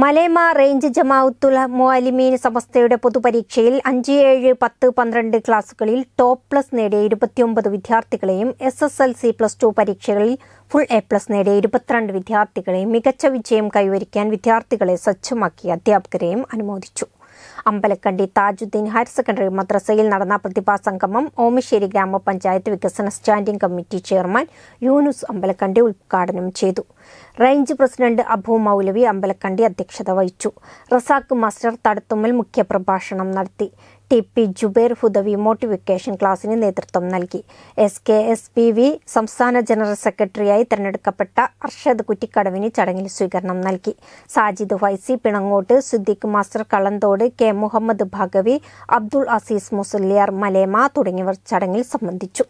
മലേമ range ജമാഅത്തുൽ മുഅലിമീൻ സമസ്തയുടെ പൊതുപരീക്ഷയിൽ അഞ്ച് ഏഴ് പത്ത് പന്ത്രണ്ട് ക്ലാസുകളിൽ ടോപ്പ് പ്ലസ് നേടിയ ഇരുപത്തിയൊമ്പത് വിദ്യാർത്ഥികളെയും S S L C plus two പരീക്ഷകളിൽ ഫുൾ എ പ്ലസ് നേടിയ ഇരുപത്തിരണ്ട് വിദ്യാർത്ഥികളെയും മികച്ച വിജയം കൈവരിക്കാൻ വിദ്യാർത്ഥികളെ സജ്ജമാക്കിയ അധ്യാപകരെയും അനുമോദിച്ചു അമ്പലക്കണ്ടി താജുദ്ദീൻ ഹയർ സെക്കൻഡറി മദ്രസയിൽ നടന്ന പ്രതിഭാ സംഗമം ഓമശ്ശേരി ഗ്രാമപഞ്ചായത്ത് വികസന standing committee chairman Yunus Ambalakkandi ഉദ്ഘാടനം ചെയ്തു റേഞ്ച് പ്രസിഡന്റ് അബു മൗലവി അമ്പലക്കണ്ടി അധ്യക്ഷത വഹിച്ചു റസാഖ് മാസ്റ്റർ തടത്തുമ്മൽ മുഖ്യപ്രഭാഷണം നടത്തി T P Jubair Hudawi motivation ക്ലാസിന് നേതൃത്വം നൽകി S K S P V സംസ്ഥാന ജനറൽ സെക്രട്ടറിയായി തെരഞ്ഞെടുക്കപ്പെട്ട അർഷദ് കുറ്റിക്കടവിന് ചടങ്ങിൽ സ്വീകരണം നൽകി സാജിദ് ഫൈസി പിണങ്ങോട്ട് സിദ്ദിഖ് മാസ്റ്റർ കളന്തോട് കെ മുഹമ്മദ് ഭാഗവി അബ്ദുൾ അസീസ് മുസല്ലിയാർ മലേമ തുടങ്ങിയവർ ചടങ്ങിൽ സംബന്ധിച്ചു